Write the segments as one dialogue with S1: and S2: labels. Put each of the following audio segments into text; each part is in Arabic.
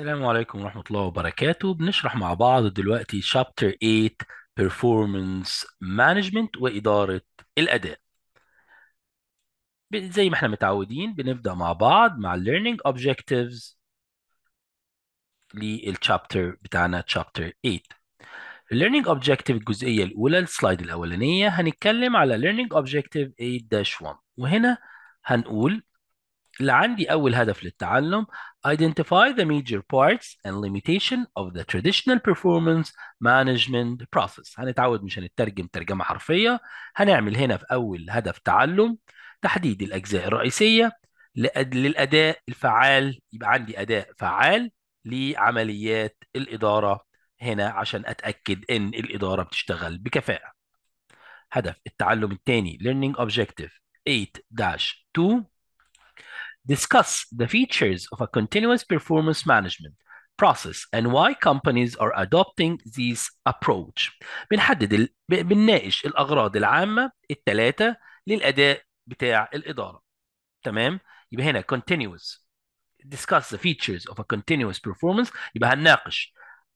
S1: السلام عليكم ورحمة الله وبركاته بنشرح مع بعض دلوقتي شابتر 8 Performance Management وإدارة الأداء زي ما احنا متعودين بنبدأ مع بعض مع Learning Objectives للشابتر بتاعنا Chapter 8 Learning Objective الجزئية الأولى السلايد الأولانية هنتكلم على Learning Objective 8-1 وهنا هنقول اللي عندي أول هدف للتعلم identify the major parts and limitation of the traditional performance management process هنتعود مش هنترجم ترجمة حرفية هنعمل هنا في أول هدف تعلم تحديد الأجزاء الرئيسية للأداء الفعال يبقى عندي أداء فعال لعمليات الإدارة هنا عشان أتأكد إن الإدارة بتشتغل بكفاءة هدف التعلم الثاني learning objective 8-2 discuss the features of a continuous performance management process and why companies are adopting this approach بنحدد ال... بنناقش الاغراض العامه الثلاثه للاداء بتاع الاداره تمام يبقى هنا continuous discuss the features of a continuous performance يبقى هنناقش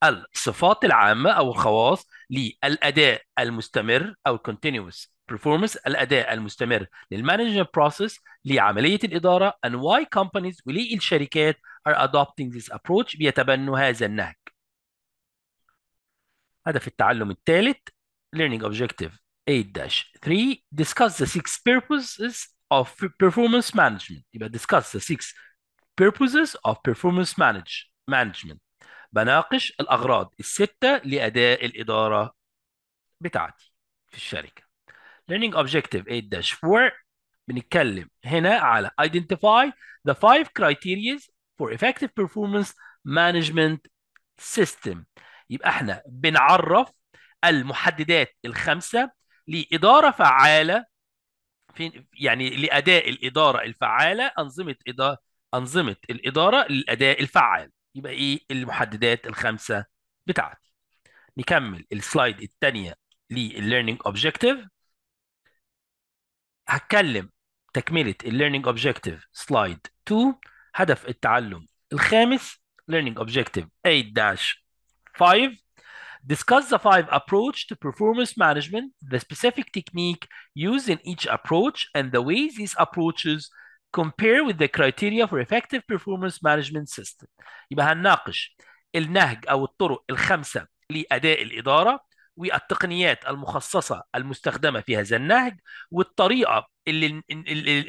S1: الصفات العامه او الخواص للاداء المستمر او continuous performance الاداء المستمر للمانجمنت بروسيس لعمليه الاداره and why companies وليه الشركات are adopting this approach بيتبنوا هذا النهج. هدف التعلم الثالث learning objective 8-3 discuss the six purposes of performance management يبقى discuss the six purposes of performance manage management بناقش الأغراض الستة لأداء الإدارة بتاعتي في الشركة Learning Objective 8-4 بنتكلم هنا على Identify the five criteria for effective performance management system يبقى احنا بنعرف المحددات الخمسة لإدارة فعالة في يعني لأداء الإدارة الفعالة أنظمة إدارة أنظمة الإدارة للأداء الفعال يبقى ايه المحددات الخمسه بتاعتي نكمل السلايد الثانيه للليرنينج اوبجكتيف هتكلم تكمله الليرنينج اوبجكتيف سلايد 2 هدف التعلم الخامس learning objective 8-5 discuss the five approach to performance management the specific technique used in each approach and the ways these approaches compare with the criteria for effective performance management system يبقى هنناقش النهج او الطرق الخمسه لاداء الاداره والتقنيات المخصصه المستخدمه في هذا النهج والطريقه اللي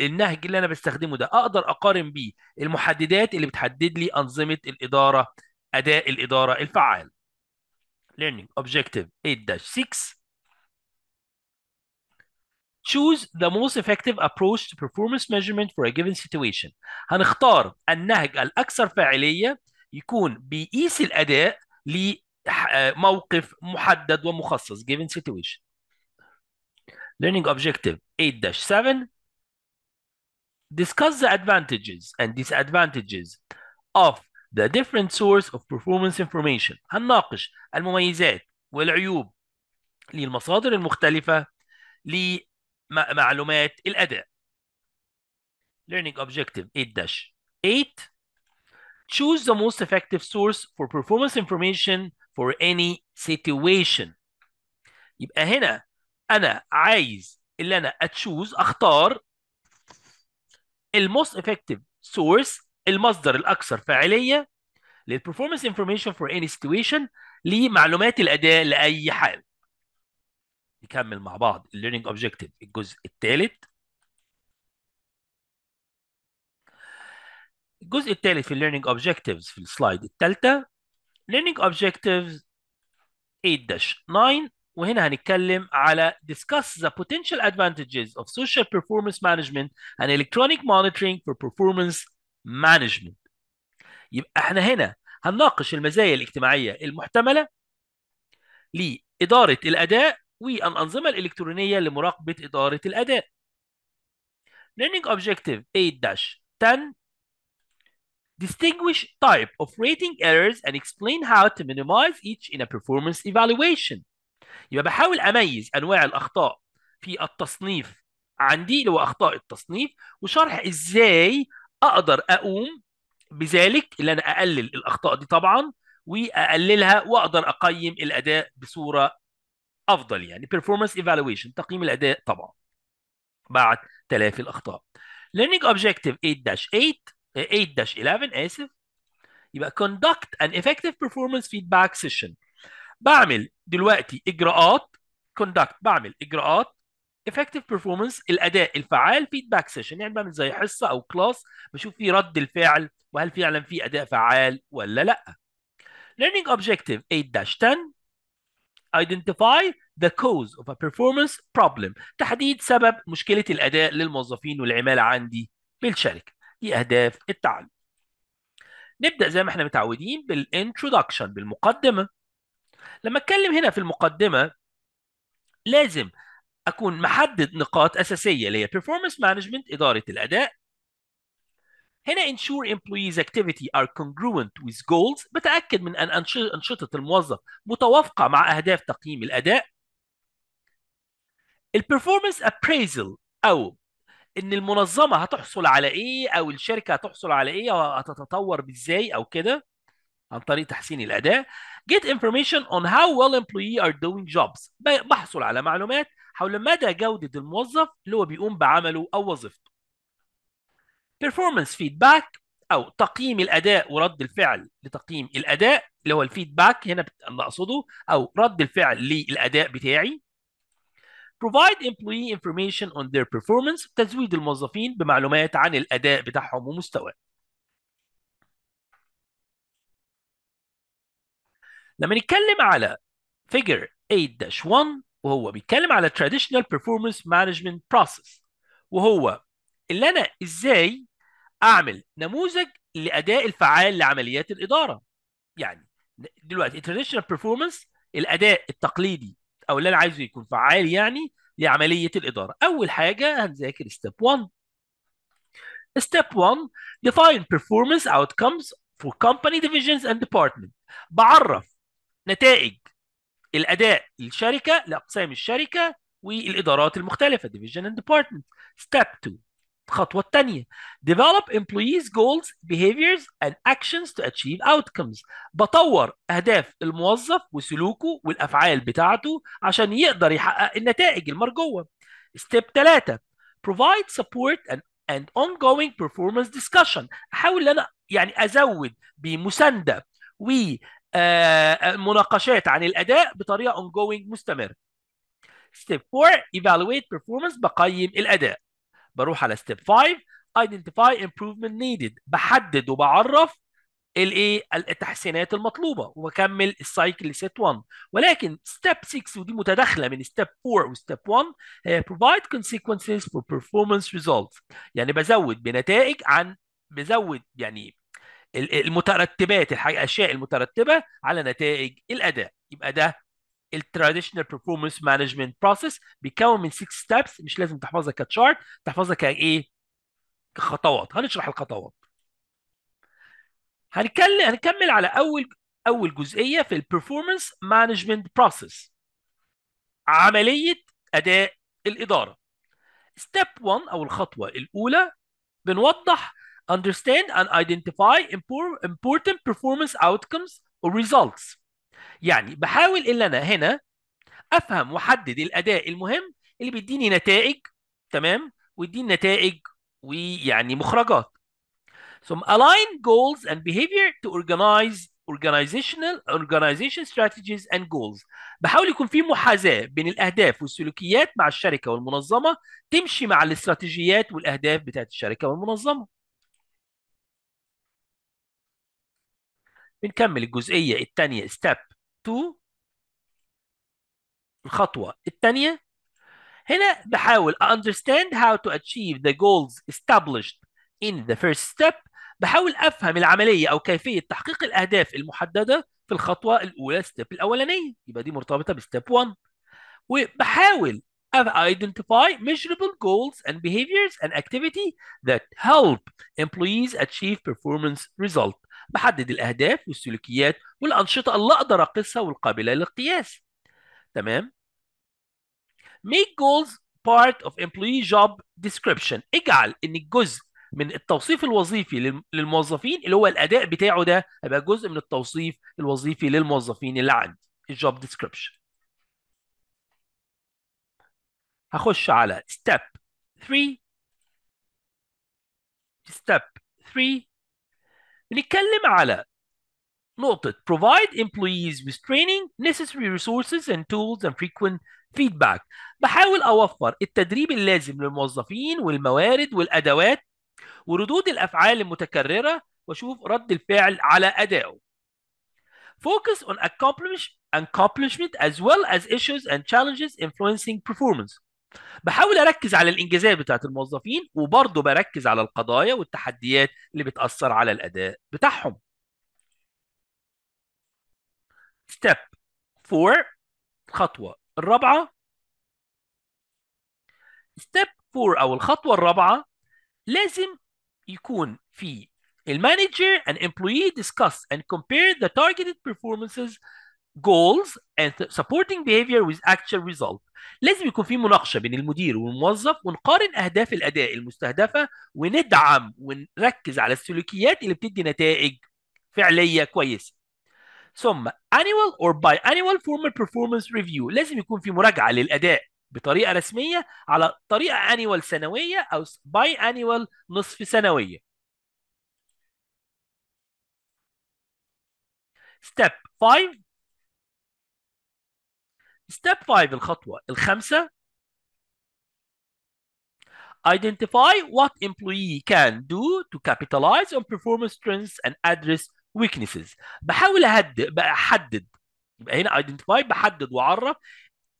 S1: النهج اللي انا بستخدمه ده اقدر اقارن بيه المحددات اللي بتحدد لي انظمه الاداره اداء الاداره الفعال learning objective 8-6 choose the most effective approach to performance measurement for a given situation هنختار النهج الأكثر فاعلية يكون بيقيس الأداء لموقف محدد ومخصص given situation learning objective 8-7 discuss the advantages and disadvantages of the different source of performance information هنناقش المميزات والعيوب للمصادر المختلفة معلومات الاداء learning objective 8 8 choose the most effective source for performance information for any situation يبقى هنا انا عايز اللي انا اتشوز اختار most effective source المصدر الاكثر فاعليه performance information for any situation لمعلومات الاداء لاي حال نكمل مع بعض الليرنينج اوبجيكتيف الجزء الثالث الجزء الثالث في الليرنينج اوبجيكتيفز في السلايد الثالثه ليرنينج اوبجيكتيفز 8-9 وهنا هنتكلم على discuss the potential advantages of social performance management and electronic monitoring for performance management يبقى احنا هنا هنناقش المزايا الاجتماعية المحتملة لإدارة الأداء والأنظمة الإلكترونية لمراقبة إدارة الأداء. Learning Objective 8-10 Distinguish type of rating errors and explain how to minimize each in a performance evaluation. يبقى بحاول أميز أنواع الأخطاء في التصنيف عندي اللي هو أخطاء التصنيف وشرح إزاي أقدر أقوم بذلك اللي أنا أقلل الأخطاء دي طبعا وأقللها وأقدر أقيم الأداء بصورة افضل يعني performance evaluation تقييم الاداء طبعا بعد تلافي الاخطاء learning objective 8-8 8-11 اسف يبقى conduct an effective performance feedback session بعمل دلوقتي اجراءات conduct بعمل اجراءات effective performance الاداء الفعال feedback session يعني بعمل زي حصه او كلاس بشوف فيه رد الفعل وهل فعلا في اداء فعال ولا لا learning objective 8-10 identify the cause of a performance problem تحديد سبب مشكلة الأداء للموظفين والعمالة عندي بالشركة دي أهداف التعلم نبدأ زي ما احنا متعودين بالانترودكشن بالمقدمة لما اتكلم هنا في المقدمة لازم اكون محدد نقاط اساسيه اللي هي performance management اداره الاداء هنا ensure employees activity are congruent with goals بتأكد من أن أنشطة الموظف متوافقة مع أهداف تقييم الأداء performance appraisal أو إن المنظمة هتحصل على إيه أو الشركة هتحصل على إيه أو هتتطور بإزاي أو كده عن طريق تحسين الأداء get information on how well employees are doing jobs بحصل على معلومات حول مدى جودة الموظف اللي هو بيقوم بعمله أو وظيفته performance feedback او تقييم الاداء ورد الفعل لتقييم الاداء اللي هو الفيدباك هنا أقصده او رد الفعل للاداء بتاعي provide employee information on their performance تزويد الموظفين بمعلومات عن الاداء بتاعهم ومستواه لما نتكلم على figure 8-1 وهو بيتكلم على traditional performance management process وهو اللي انا ازاي اعمل نموذج لاداء الفعال لعمليات الاداره يعني دلوقتي انترناشونال بيرفورمانس الاداء التقليدي او اللي انا عايزه يكون فعال يعني لعمليه الاداره اول حاجه هنذاكر ستيب 1 ستيب 1 ديفاين بيرفورمانس اوتكمز فور كومباني ديفيجنز اند ديبارتمنت بعرف نتائج الاداء للشركه لاقسام الشركه والادارات المختلفه ديفيجن اند ديبارتمنت ستيب 2 الخطوة الثانية develop employees goals behaviors and actions to achieve outcomes بطور أهداف الموظف وسلوكه والأفعال بتاعته عشان يقدر يحقق النتائج المرجوة ستيب 3 provide support and and ongoing performance discussion احاول ان انا يعني ازود بمسانده و آه، آه، مناقشات عن الاداء بطريقه ongoing مستمره ستيب 4 evaluate performance بقيم الاداء بروح على ستيب 5 ايدنتيفاي امبروفمنت نيدد بحدد وبعرف الايه التحسينات المطلوبه وبكمل السايكل لست 1 ولكن ستيب 6 ودي متداخله من ستيب 4 وستيب 1 هي بروفايد كونسيكونسز فور بيرفورمانس results يعني بزود بنتائج عن بزود يعني المترتبات الاشياء المترتبه على نتائج الاداء يبقى ده traditional performance مانجمنت بروسيس بيكون من 6 ستابس مش لازم تحفظها كتشارت تحفظها كايه كخطوات هنشرح الخطوات هنكمل هنكمل على اول اول جزئيه في performance مانجمنت بروسيس عمليه اداء الاداره ستيب 1 او الخطوه الاولى بنوضح understand and identify important performance outcomes or results يعني بحاول ان انا هنا افهم واحدد الاداء المهم اللي بيديني نتائج تمام ويديني نتائج ويعني مخرجات ثم align goals and behavior to organize organizational organization strategies and goals بحاول يكون في محاذاة بين الأهداف والسلوكيات مع الشركة والمنظمة تمشي مع الاستراتيجيات والأهداف بتاعت الشركة والمنظمة بنكمل الجزئية الثانية step تو الخطوة الثانية هنا بحاول understand how to achieve the goals established in the first step بحاول أفهم العملية أو كيفية تحقيق الأهداف المحددة في الخطوة الأولى الستيب الأولانية يبقى دي مرتبطة بستيب 1 وبحاول identify measurable goals and behaviors and activity that help employees achieve performance result بحدد الاهداف والسلوكيات والانشطه اللي اقدر اقيسها والقابله للقياس تمام make goals part of employee job description اجعل ان الجزء من التوصيف الوظيفي للموظفين اللي هو الاداء بتاعه ده هيبقى جزء من التوصيف الوظيفي للموظفين اللي عندي الجوب ديسكريبشن هخش على ستيب 3 ستيب 3 بنتكلم على نقطة provide employees with training, necessary resources and tools and frequent feedback. بحاول أوفر التدريب اللازم للموظفين والموارد والأدوات وردود الأفعال المتكررة وأشوف رد الفعل على أدائه. Focus on accomplishment as well as issues and challenges influencing performance. بحاول اركز على الانجازات بتاعت الموظفين وبرضه بركز على القضايا والتحديات اللي بتاثر على الاداء بتاعهم ستيب 4 الخطوه الرابعه ستيب 4 او الخطوه الرابعه لازم يكون في المانجر and employee discuss and compare the targeted performances goals and supporting behavior with actual result لازم يكون في مناقشه بين المدير والموظف ونقارن اهداف الاداء المستهدفه وندعم ونركز على السلوكيات اللي بتدي نتائج فعليه كويسه ثم annual or biannual formal performance review لازم يكون في مراجعه للاداء بطريقه رسميه على طريقه annual سنويه او biannual نصف سنويه step 5 ستيب 5 الخطوه الخامسه identify what employee can do to capitalize on performance trends and address weaknesses بحاول اهدد احدد يبقى هنا identify بحدد واعرف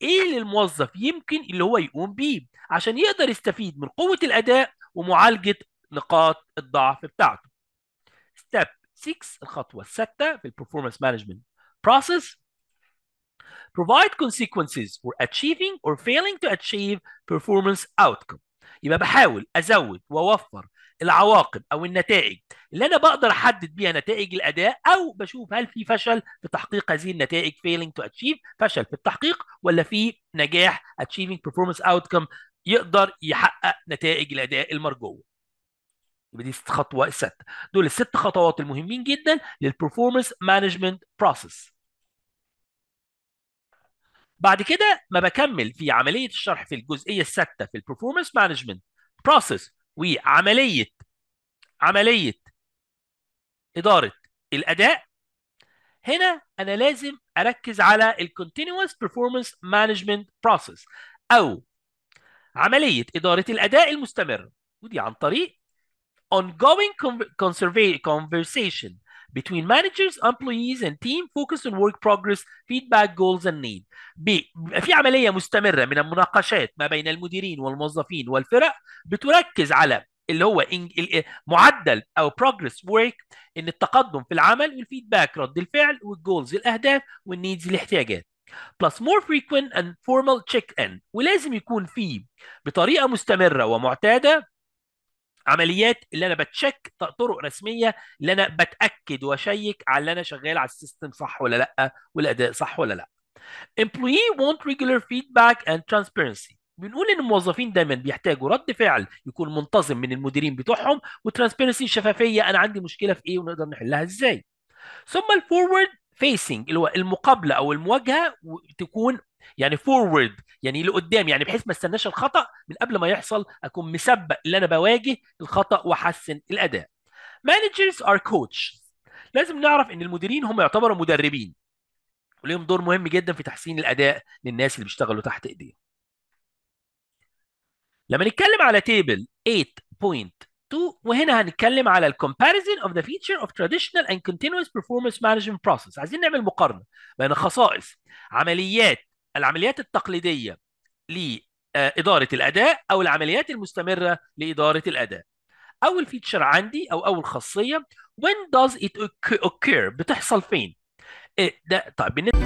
S1: ايه اللي الموظف يمكن اللي هو يقوم بيه عشان يقدر يستفيد من قوه الاداء ومعالجه نقاط الضعف بتاعته ستيب 6 الخطوه السادسه في performance management process provide consequences for achieving or failing to achieve performance outcome يبقى بحاول ازود واوفر العواقب او النتائج اللي انا بقدر احدد بيها نتائج الاداء او بشوف هل في فشل في تحقيق هذه النتائج failing to achieve فشل في التحقيق ولا في نجاح achieving performance outcome يقدر يحقق نتائج الاداء المرجوه يبقى دي الخطوه السته دول الست خطوات المهمين جدا للبرفورمانس مانجمنت بروسيس بعد كده ما بكمل في عمليه الشرح في الجزئيه السادسه في البرفورمانس مانجمنت بروسيس وعمليه عمليه اداره الاداء هنا انا لازم اركز على الكونتينوس بيرفورمانس مانجمنت بروسيس او عمليه اداره الاداء المستمر ودي عن طريق ongoing conversation between managers, employees and team focus on work progress, feedback, goals and need. ب في عملية مستمرة من المناقشات ما بين المديرين والموظفين والفرق بتركز على اللي هو إيه، معدل او progress ورك ان التقدم في العمل والفيدباك رد الفعل والجولز الاهداف والنيدز الاحتياجات plus more frequent and formal check in ولازم يكون فيه بطريقه مستمره ومعتاده عمليات اللي انا بتشك طرق رسميه اللي انا بتاكد واشيك على اللي انا شغال على السيستم صح ولا لا والاداء صح ولا لا employee want regular feedback and transparency بنقول ان الموظفين دايما بيحتاجوا رد فعل يكون منتظم من المديرين بتوعهم وترانسبيرنسي شفافيه انا عندي مشكله في ايه ونقدر نحلها ازاي ثم الفورورد فيسنج اللي هو المقابله او المواجهه تكون يعني فورورد يعني لقدام يعني بحيث ما استناش الخطا من قبل ما يحصل اكون مسبق اللي انا بواجه الخطا واحسن الاداء مانجرز ار كوتش لازم نعرف ان المديرين هم يعتبروا مدربين وليهم دور مهم جدا في تحسين الاداء للناس اللي بيشتغلوا تحت ايديهم لما نتكلم على تيبل 8.2 وهنا هنتكلم على الكومباريزن اوف ذا فيتشر اوف تراديشنال اند كونتينوس بيرفورمانس مانجمنت بروسيس عايزين نعمل مقارنه بين خصائص عمليات العمليات التقليديه لاداره آه، الاداء او العمليات المستمره لاداره الاداء اول فيتشر عندي او اول خاصيه when does it occur بتحصل فين إيه، ده طيب بالنسبه